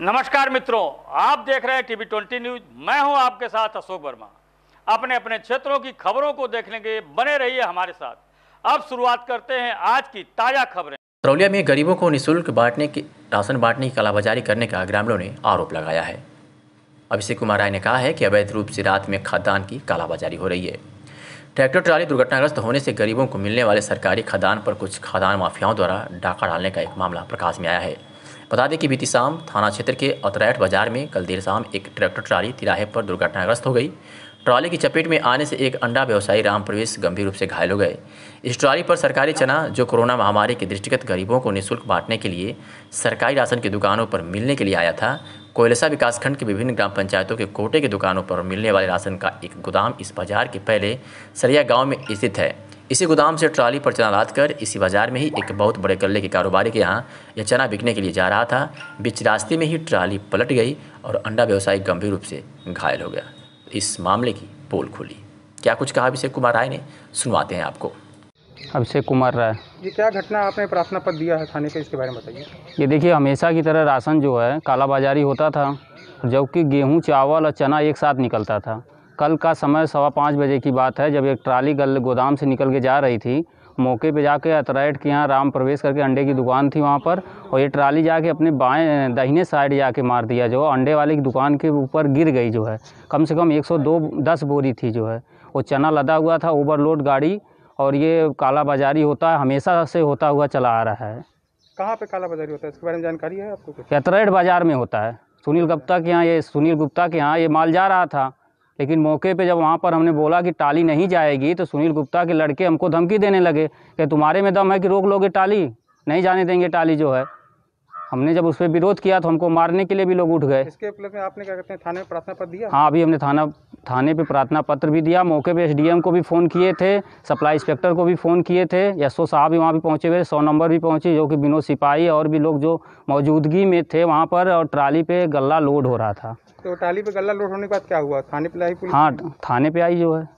नमस्कार मित्रों आप देख रहे हैं टीवी ट्वेंटी न्यूज मैं हूं आपके साथ अशोक वर्मा अपने अपने क्षेत्रों की खबरों को देखने के बने रहिए हमारे साथ अब शुरुआत करते हैं आज की ताज़ा खबरें तरौलिया में गरीबों को निःशुल्क बांटने की राशन बांटने की कालाबाजारी करने का ग्रामीणों ने आरोप लगाया है अभिषेक कुमार राय ने कहा है कि अवैध रूप से रात में खाद्यान्न की कालाबाजारी हो रही है ट्रैक्टर ट्राली दुर्घटनाग्रस्त होने से गरीबों को मिलने वाले सरकारी खदान पर कुछ खदान माफियाओं द्वारा डाका डालने का एक मामला प्रकाश में आया है बता दें कि बीती शाम थाना क्षेत्र के अतरैठ बाजार में कल देर शाम एक ट्रैक्टर ट्राली तिराहे पर दुर्घटनाग्रस्त हो गई ट्रॉली की चपेट में आने से एक अंडा व्यवसायी राम प्रवेश गंभीर रूप से घायल हो गए इस ट्रॉली पर सरकारी चना जो कोरोना महामारी के दृष्टिगत गरीबों को निःशुल्क बांटने के लिए सरकारी राशन की दुकानों पर मिलने के लिए आया था कोयलसा विकासखंड के विभिन्न ग्राम पंचायतों के कोटे की दुकानों पर मिलने वाले राशन का एक गोदाम इस बाजार के पहले सरिया गाँव में स्थित है इसी गोदाम से ट्रॉली पर चना लाद कर इसी बाज़ार में ही एक बहुत बड़े गले के कारोबारी के यहाँ यह चना बिकने के लिए जा रहा था बीच रास्ते में ही ट्रॉली पलट गई और अंडा व्यवसायी गंभीर रूप से घायल हो गया इस मामले की पोल खुली क्या कुछ कहा अभिषेक कुमार राय ने सुनवाते हैं आपको अभिषेक कुमार राय ये क्या घटना आपने प्रार्थना पत्र दिया है थाने के इसके बारे में बताइए ये देखिए हमेशा की तरह राशन जो है काला बाजारी होता था जबकि गेहूँ चावल और चना एक साथ निकलता था कल का समय सवा पाँच बजे की बात है जब एक ट्राली गल गोदाम से निकल के जा रही थी मौके पे जाके अतराइट के यहाँ राम प्रवेश करके अंडे की दुकान थी वहाँ पर और ये ट्राली जाके अपने बाएं दाहिने साइड जाके मार दिया जो अंडे वाले की दुकान के ऊपर गिर गई जो है कम से कम 102 दस बोरी थी जो है वो चना लदा हुआ था ओवरलोड गाड़ी और ये काला बाजारी होता है हमेशा से होता हुआ चला आ रहा है कहाँ पर काला बाजारी होता है इसके बारे में जानकारी है आपको अतराइट बाज़ार में होता है सुनील गुप्ता के यहाँ ये सुनील गुप्ता के यहाँ ये माल जा रहा था लेकिन मौके पे जब वहाँ पर हमने बोला कि टाली नहीं जाएगी तो सुनील गुप्ता के लड़के हमको धमकी देने लगे कि तुम्हारे में दम है कि रोक लोगे टाली नहीं जाने देंगे टाली जो है हमने जब उस पर विरोध किया तो हमको मारने के लिए भी लोग उठ गए इसके में आपने क्या कहते हैं थाने में प्रार्थना पत्र दिया हाँ अभी हमने थाना थाने पे प्रार्थना पत्र भी दिया मौके पे एसडीएम को भी फ़ोन किए थे सप्लाई इंस्पेक्टर को भी फ़ोन किए थे ओ साहब भी वहाँ भी पहुँचे हुए सौ नंबर भी पहुँचे जो कि विनोद सिपाही और भी लोग जो मौजूदगी में थे वहाँ पर और ट्राली पर गला लोड हो रहा था तो टाली पे गला लोड होने के बाद क्या हुआ थाने पे लाई पुलिस हाँ थाने पे आई जो है